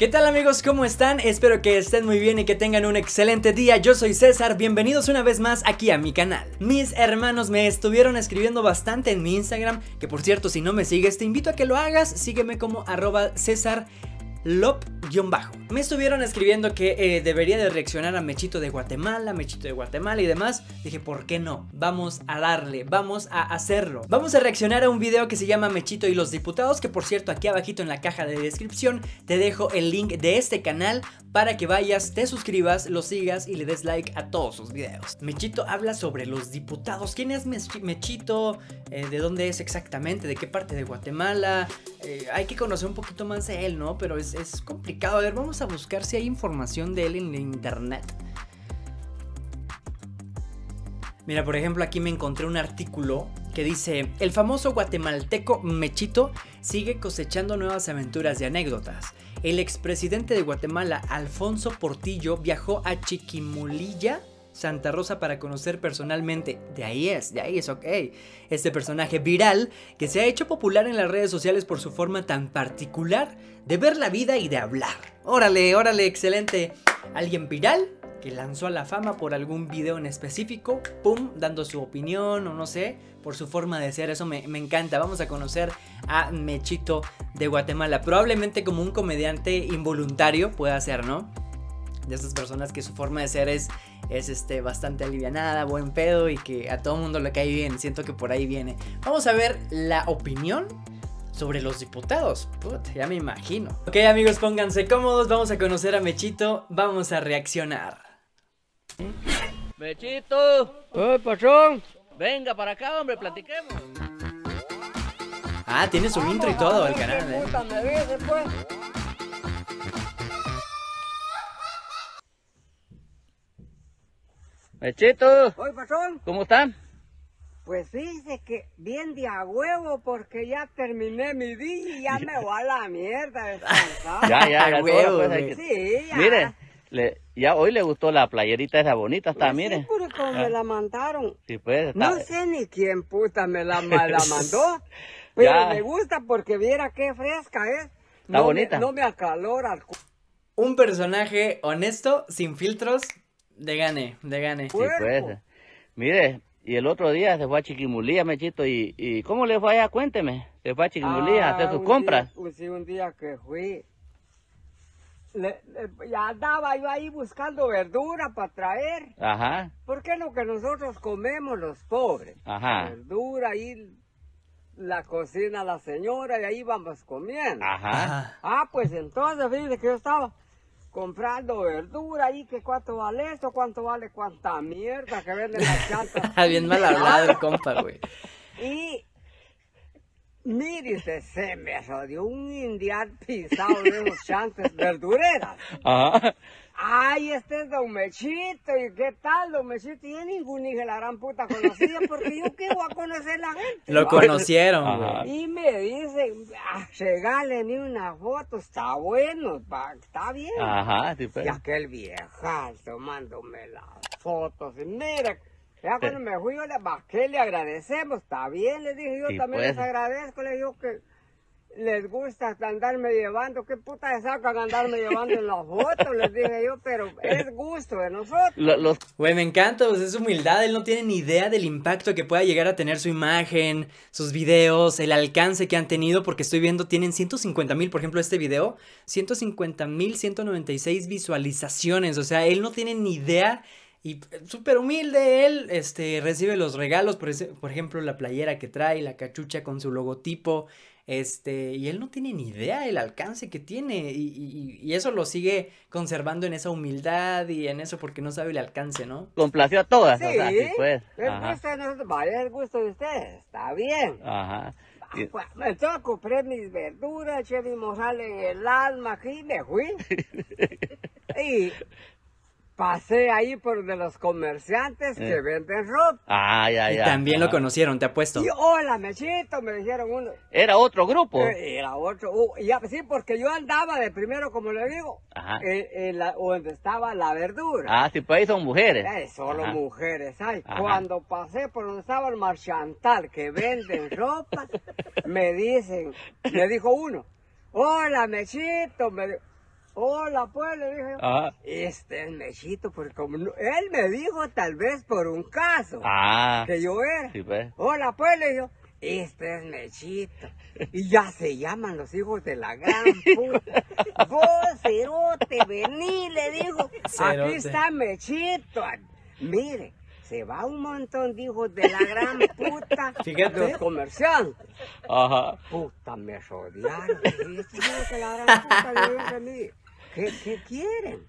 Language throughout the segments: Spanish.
¿Qué tal amigos? ¿Cómo están? Espero que estén muy bien y que tengan un excelente día. Yo soy César, bienvenidos una vez más aquí a mi canal. Mis hermanos me estuvieron escribiendo bastante en mi Instagram, que por cierto si no me sigues te invito a que lo hagas, sígueme como arroba César lop-bajo. Me estuvieron escribiendo que eh, debería de reaccionar a Mechito de Guatemala, Mechito de Guatemala y demás. Dije, ¿por qué no? Vamos a darle, vamos a hacerlo. Vamos a reaccionar a un video que se llama Mechito y los diputados, que por cierto aquí abajito en la caja de descripción te dejo el link de este canal para que vayas, te suscribas, lo sigas y le des like a todos sus videos. Mechito habla sobre los diputados. ¿Quién es Mechito? Eh, ¿De dónde es exactamente? ¿De qué parte de Guatemala? Eh, hay que conocer un poquito más de él, ¿no? Pero es, complicado. A ver, vamos a buscar si hay información de él en internet. Mira, por ejemplo, aquí me encontré un artículo que dice, el famoso guatemalteco Mechito sigue cosechando nuevas aventuras y anécdotas. El expresidente de Guatemala, Alfonso Portillo, viajó a Chiquimulilla, Santa Rosa, para conocer personalmente, de ahí es, de ahí es, ok, este personaje viral que se ha hecho popular en las redes sociales por su forma tan particular de ver la vida y de hablar. Órale, órale, excelente. ¿Alguien viral? que lanzó a la fama por algún video en específico, pum, dando su opinión o no sé, por su forma de ser, eso me, encanta. Vamos a conocer a Mechito de Guatemala, probablemente como un comediante involuntario puede ser, ¿no? De esas personas que su forma de ser es, es este, bastante alivianada, buen pedo y que a todo mundo le cae bien, siento que por ahí viene. Vamos a ver la opinión sobre los diputados. Puta, ya me imagino. Ok amigos, pónganse cómodos, vamos a conocer a Mechito, vamos a reaccionar. Mechito. hoy patrón. Venga para acá, hombre, platiquemos. Ah, tiene su intro y todo el canal, eh. Mechito. Eh, pues? Oye, patrón. ¿Cómo están? Pues dice que bien de a huevo porque ya terminé mi día y ya me voy a la mierda ya, ya, a huevo. Pues, sí, ya ya hoy le gustó la playerita esa bonita está mire. Pues sí, me ah. la mandaron. Pues, no sé ni quién puta me la, mandó, pero me gusta porque viera qué fresca es. Está bonita. no me acalora. Un personaje honesto, sin filtros, de gane, de gane. Sí, pues. pues. Mire, y el otro día se fue a Chiquimulía, Mechito, y, y ¿cómo le fue allá? Cuénteme. Se fue a Chiquimulía a hacer ah, sus compras. sí, un día que fui le, ya andaba yo ahí buscando verdura para traer. Ajá. Porque es lo que nosotros comemos los pobres. Ajá. Verdura y la cocina la señora y ahí vamos comiendo. Ajá. Ah, pues entonces fíjate que yo estaba comprando verdura y que cuánto vale esto, cuánto vale cuánta mierda que venden la chantas. Bien mal hablado el compa, güey. Y Mire se me rodeó un indial pisado de unos chantes verdureras. Ajá. Ay, este es Don Mechito, ¿y qué tal Don Mechito? Y ningún hijo de la gran puta conocía, porque yo quiero voy a conocer la gente. Lo conocieron, Y me dicen, ah, regálenme una foto, está bueno, está bien. Ajá, sí, pues. Y aquel viejazo tomándome las fotos, y mira, ya cuando me fui yo le bajé, le agradecemos, está bien, le dije yo, también pues. les agradezco, le digo que les gusta andarme llevando, qué puta de sacan andarme llevando en la foto, les dije yo, pero es gusto de nosotros. Güey, me encanta, pues, es humildad, él no tiene ni idea del impacto que pueda llegar a tener su imagen, sus videos, el alcance que han tenido, porque estoy viendo, tienen 150 mil, por ejemplo, este video, 150 mil 196 visualizaciones, o sea, él no tiene ni idea y eh, súper humilde él, este, recibe los regalos, por, por, ejemplo, la playera que trae, la cachucha con su logotipo, este, y él no tiene ni idea del alcance que tiene, y, y, eso lo sigue conservando en esa humildad y en eso porque no sabe el alcance, ¿no? Complació a todas, sí, o sea, sí pues. el gusto de ustedes, está bien. Ajá. Ah, entonces pues, compré mis verduras, eché mi en el alma aquí me pasé ahí por donde los comerciantes que eh. venden ropa. Ay, ay, Y también lo conocieron, te apuesto. Y hola, Mechito, me dijeron uno. ¿Era otro grupo? Eh, era otro. sí, porque yo andaba de primero, como le digo, donde estaba la verdura. Ah, sí, pues ahí son mujeres. Eh, solo mujeres. Ay, cuando pasé por donde estaba el marchantal que venden ropa, me dicen, me dijo uno, hola, Mechito, me dijo Hola, pues, le dije, ah. este es Mechito, porque como él me dijo tal vez por un caso ah. que yo era. Pues. Hola, pues, le dije. este es Mechito. Y ya se llaman los hijos de la gran puta. Vos, cerote, vení, le digo, aquí está Mechito. Mire, se va un montón de hijos de la gran puta. Fíjate. Los comerciantes. Puta, me rodearon. la gran puta ¿Qué, quieren?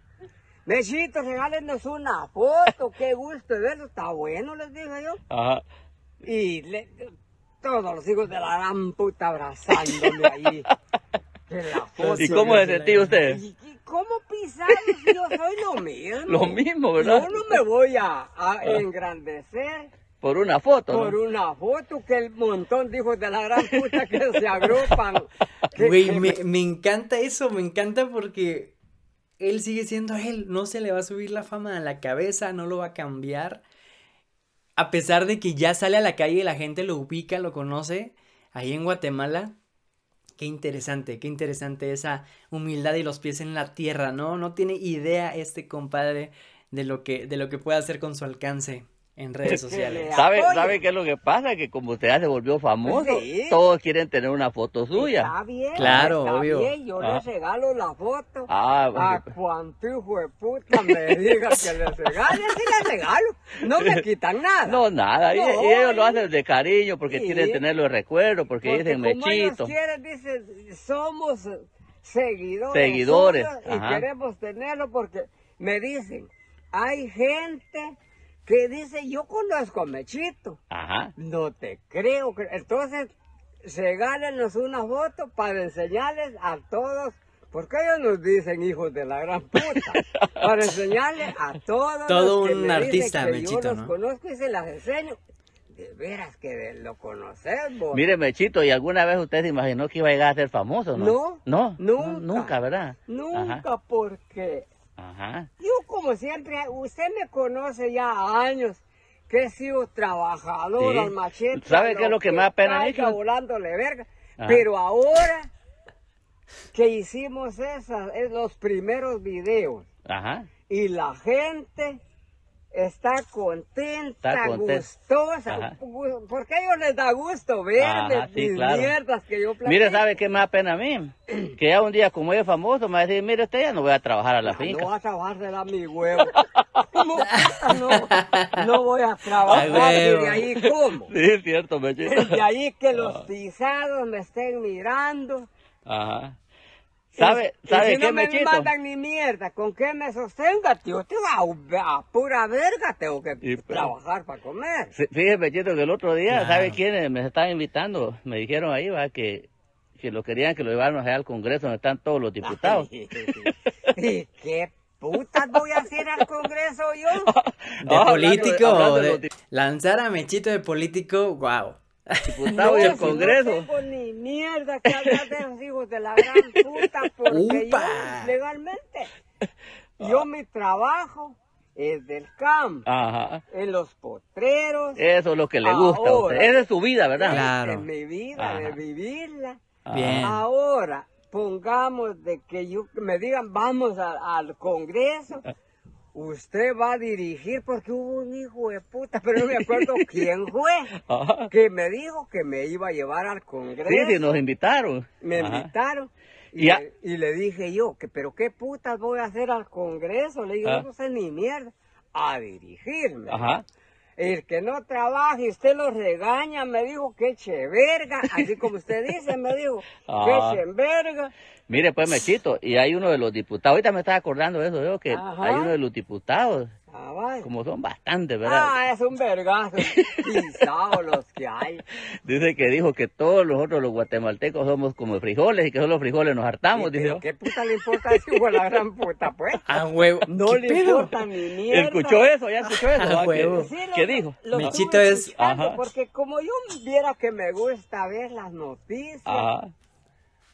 Besitos, regálenos una foto, qué gusto de verlo, está bueno, les dije yo. Ajá. Y todos los hijos de la gran puta abrazándome ahí. ¿Y cómo se sentía usted? ¿Y, cómo pisar? Yo soy lo mismo. Lo mismo, ¿verdad? Yo no me voy a ah. engrandecer por una foto. Por una foto que el montón de de la gran puta que se agrupan. Güey, me, encanta eso, me encanta porque él sigue siendo él, no se le va a subir la fama a la cabeza, no lo va a cambiar. A pesar de que ya sale a la calle y la gente lo ubica, lo conoce, ahí en Guatemala. Qué interesante, qué interesante esa humildad y los pies en la tierra, ¿no? No tiene idea este compadre de lo que, de lo que puede hacer con su alcance en redes sociales. ¿Sabe, ¿Sabe qué es lo que pasa? Que como usted ya se volvió famoso, todos quieren tener una foto suya. Está bien, claro, obvio. Bien. Yo le ah. regalo la foto ah, a pues. de puta me diga que le regale, sí le regalo. No me quitan nada. No, nada. y, ellos lo hacen de cariño porque quieren tenerlo los recuerdos, porque, porque dicen como Ellos quieren, dicen, somos seguidores. Seguidores. y queremos tenerlo porque me dicen, hay gente que dice, yo conozco a Mechito. No te creo. Entonces, regálenos una foto para enseñarles a todos, porque ellos nos dicen hijos de la gran puta, para enseñarles a todos. Todo un artista, Mechito. Yo los conozco y se las enseño. De veras que lo conocemos. Mire, Mechito, ¿y alguna vez usted se imaginó que iba a llegar a ser famoso, no? No. No, nunca. nunca ¿verdad? Nunca, porque yo como siempre, usted me conoce ya años, que he sido trabajador al machete. ¿Sabe qué es lo que, más pena volándole verga. Pero ahora que hicimos esas, eh, los primeros videos. Y la gente está contenta, gustosa, porque a ellos les da gusto verme mis mierdas que yo planteo. Mire, ¿sabe qué me da pena a mí? Que ya un día como es famoso me va a decir, mire, usted ya no voy a trabajar a la finca. No voy a trabajar, será mi huevo. no, voy a trabajar, de ahí cómo. Sí, es cierto, me De ahí que los ah. pisados me estén mirando. Ajá. ¿Sabe, sabe y si qué no me, mandan ni mierda, ¿con qué me sostenga, tío? Te va a, pura verga, tengo que pues, trabajar para comer. Fíjese, chito que el otro día, ¿sabes ¿sabe quiénes me estaban invitando? Me dijeron ahí, va, que, que lo querían que lo llevaran allá al Congreso donde están todos los diputados. ¿Y qué putas voy a hacer al Congreso yo? De político, lanzar a Mechito de político, wow. Diputado no, y el Congreso. ni mierda que hablar de los hijos de la gran puta porque yo, legalmente yo ah. mi trabajo es del campo, Ajá. en los potreros. Eso es lo que le gusta a usted. Esa es su vida, ¿verdad? Claro. Es mi vida, de vivirla. Ah. Bien. Ahora, pongamos de que yo, me digan vamos al Congreso. Ah usted va a dirigir porque hubo un hijo de puta, pero no me acuerdo quién fue, que me dijo que me iba a llevar al Congreso. Sí, sí, nos invitaron. Me invitaron. Y, le, dije yo, que pero qué putas voy a hacer al Congreso, le digo, ah. no sé ni mierda, a dirigirme. Ajá. El que no trabaja y usted lo regaña, me dijo, que cheverga, verga, así como usted dice, me dijo, que ah. verga. Mire, pues, Mechito, y hay uno de los diputados, ahorita me estaba acordando de eso, yo, que hay uno de los diputados Ah, como son bastantes, ¿verdad? Ah, es un vergazo. Quizá los que hay. Dice que dijo que todos nosotros los guatemaltecos somos como frijoles y que solo frijoles nos hartamos. dijo dice, ¿qué puta le importa a ese la gran puta, pues? Ah, huevo. No le importa ni mierda. ¿Escuchó eso? ¿Ya escuchó eso? Ah, ¿Qué, dijo? Michito es... Porque como yo viera que me gusta ver las noticias...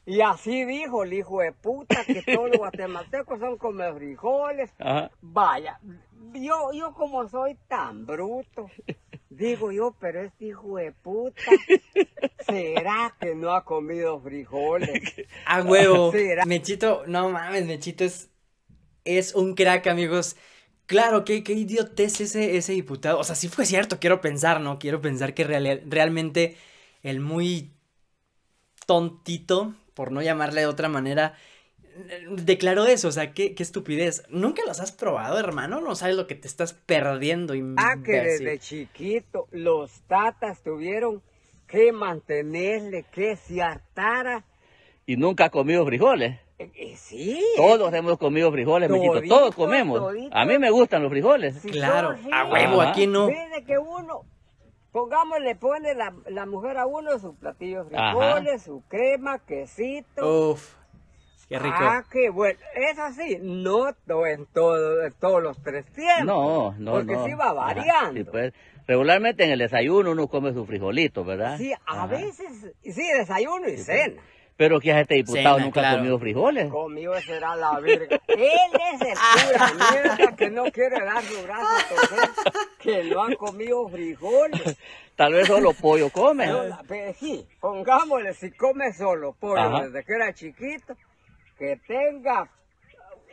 Y así dijo el hijo de puta que todos los guatemaltecos son como frijoles. Vaya, yo, yo como soy tan bruto, digo yo, pero este hijo de puta, ¿será que no ha comido frijoles? A ah, huevo. Mechito, no mames, Mechito es, es un crack, amigos. Claro, qué, qué idiotez ese, ese diputado. O sea, sí fue cierto, quiero pensar, ¿no? Quiero pensar que realmente el muy tontito, por no llamarle de otra manera, declaró eso, o sea, qué, estupidez. ¿Nunca los has probado, hermano? No sabes lo que te estás perdiendo. Ah, mm, que desde chiquito los tatas tuvieron que mantenerle que se hartara. Y nunca ha comido frijoles. Eh, eh, sí. Todos hemos comido frijoles, México. todos comemos. A mí me gustan los frijoles. claro, a huevo, aquí no. Desde que uno, pongámosle le pone la, mujer a uno sus platillos frijoles, su crema, quesito. Uf. Ah, qué bueno. Es así, no en, todo, en todos los tres tiempos. No, no, porque sí va variando. Pues. regularmente en el desayuno uno come su frijolito, ¿verdad? Sí, a veces, sí, desayuno y pues. cena. Pero que a este diputado nunca ha comido frijoles. Comido será la verga. Él es el que no quiere dar su brazo a que no han comido frijoles. Tal vez solo pollo come. sí, pongámosle, si come solo pollo desde que era chiquito, que tenga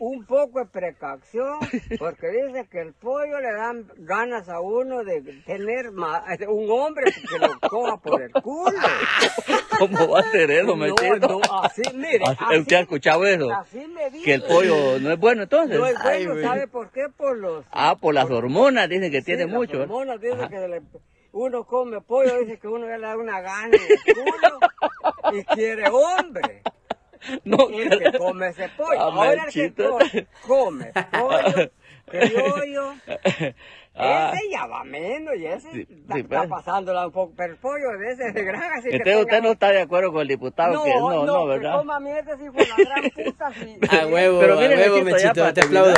un poco de precaución, porque dice que el pollo le dan ganas a uno de tener un hombre que lo coma por el culo. ¿Cómo va a ser eso, me así, mire. Ah, ¿Usted ha escuchado eso? Así me dice. Que el pollo no es bueno, entonces. No es bueno, ¿sabe por qué? Por los... Ah, por las hormonas, dicen que tiene mucho. Las ¿eh? hormonas, dicen que uno come pollo, dice que uno le da una gana culo y quiere hombre. no, el que come ese pollo. Ah, Ahora el que come, come pollo, criollo. Ah. ese ya va menos y ese está, pues. pasándola un poco, pero el pollo de ese es de granja. Entonces usted no está de acuerdo con el diputado no, que no, no, no ¿verdad? No, mierda si fue pues, la gran puta. sí. a huevo, pero a huevo, Mechito, ya te aplaudo.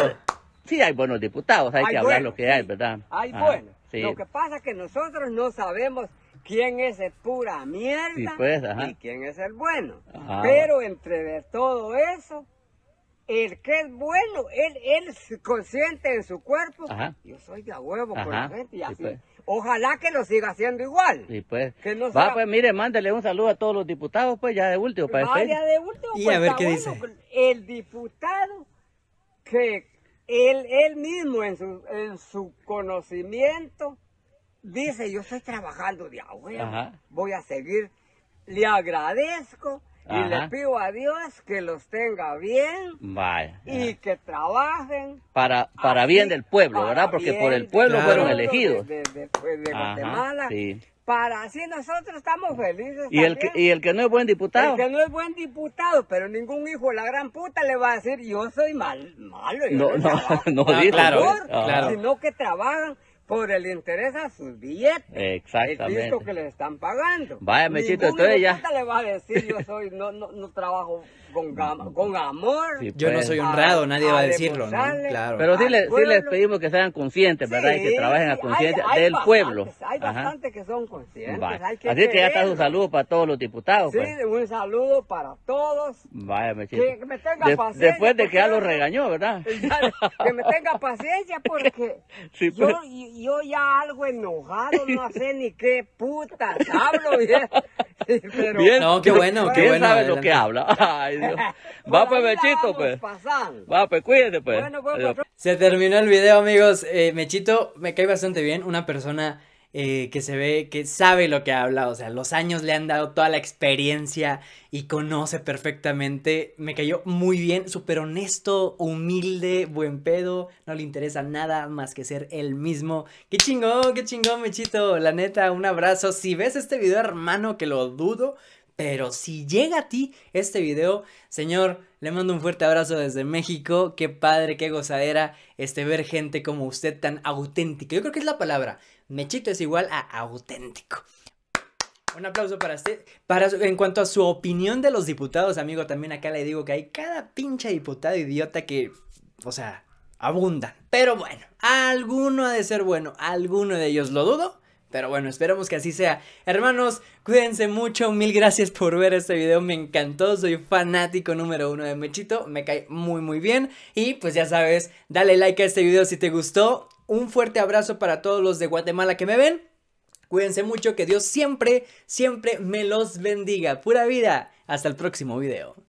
Sí hay buenos diputados, hay, que hablar lo que hay, ¿verdad? Hay ah, buenos. Lo que pasa es que nosotros no sabemos quién es el pura mierda pues, y quién es el bueno. Pero entre todo eso, el que es bueno, él, él consciente en su cuerpo, yo soy de huevo con la gente y así. Pues. Ojalá que lo siga haciendo igual. Y pues. pues. mire, mándele un saludo a todos los diputados, pues ya de último. Para Ya de último, y a ver El diputado que él, él mismo en en su conocimiento dice, yo estoy trabajando de abuelo, voy a seguir. Le agradezco y le pido a Dios que los tenga bien y que trabajen. Para, para bien del pueblo, ¿verdad? Porque por el pueblo fueron elegidos. De, pues, Guatemala. Para así nosotros estamos felices. ¿Y el, que, ¿Y el que no es buen diputado? El que no es buen diputado, pero ningún hijo de la gran puta le va a decir, yo soy mal, malo. no, no, no, no, claro, pues. claro. Sino que trabajan por el interés a sus billetes. Exactamente. El visto que les están pagando. Vaya, Mechito, estoy ya. le va a decir yo soy, no, no, no trabajo con, con amor? yo no pues. soy honrado, nadie va a decirlo, ¿no? Claro. Pero sí les, sí les, pedimos que sean conscientes, ¿verdad? y que trabajen a conciencia del pueblo. Hay bastantes que son conscientes. Así que ya está su saludo para todos los diputados. Sí, pues. un saludo para todos. Vaya, Mechito. Que me tenga paciencia. Después de que ya lo regañó, ¿verdad? que me tenga paciencia porque sí, pues. yo, yo ya algo enojado, no sé ni qué putas hablo. Bien, pero, no, qué bueno, qué bueno. sabe lo que habla. Ay, Dios. Va pues, Mechito, pues. Va pues, cuídate, pues. Bueno, pues, Se terminó el video, amigos. Eh, Mechito me cae bastante bien, una persona eh, que se ve que sabe lo que habla, o sea, los años le han dado toda la experiencia y conoce perfectamente. Me cayó muy bien, súper honesto, humilde, buen pedo, no le interesa nada más que ser él mismo. ¡Qué chingón, qué chingón, chito La neta, un abrazo. Si ves este video, hermano, que lo dudo, pero si llega a ti este video, señor, le mando un fuerte abrazo desde México. Qué padre, qué gozadera este ver gente como usted tan auténtica. Yo creo que es la palabra. Mechito es igual a auténtico. Un aplauso para usted. Para, en cuanto a su opinión de los diputados, amigo, también acá le digo que hay cada pinche diputado idiota que, o sea, abundan. Pero bueno, alguno ha de ser bueno, alguno de ellos lo dudo. Pero bueno, esperemos que así sea. Hermanos, cuídense mucho. Mil gracias por ver este video. Me encantó. Soy fanático número uno de Mechito. Me cae muy, muy bien. Y pues ya sabes, dale like a este video si te gustó. Un fuerte abrazo para todos los de Guatemala que me ven. Cuídense mucho, que Dios siempre, siempre me los bendiga. Pura vida. Hasta el próximo video.